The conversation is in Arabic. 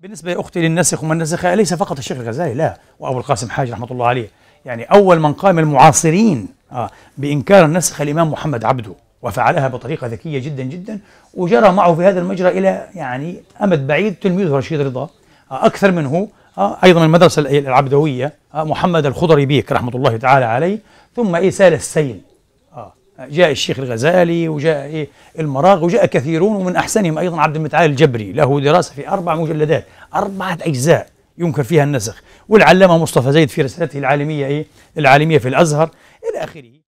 بالنسبة يا أختي للنسخ ومن نسخها ليس فقط الشيخ الغزالي لا وأبو القاسم حاج رحمة الله عليه يعني أول من قام المعاصرين آه بإنكار النسخ الإمام محمد عبده وفعلها بطريقة ذكية جدا جدا وجرى معه في هذا المجرى إلى يعني أمد بعيد تلميذه رشيد رضا آه، أكثر منه آه أيضا المدرسة العبدوية آه، محمد الخضري بيك رحمة الله تعالى عليه ثم إيسال السيل جاء الشيخ الغزالي وجاء إيه المراغ وجاء كثيرون ومن أحسنهم أيضا عبد المتعال الجبري له دراسة في أربع مجلدات أربعة أجزاء ينكر فيها النسخ والعلامة مصطفى زيد في رسالته العالمية إيه؟ العالمية في الأزهر إلى آخره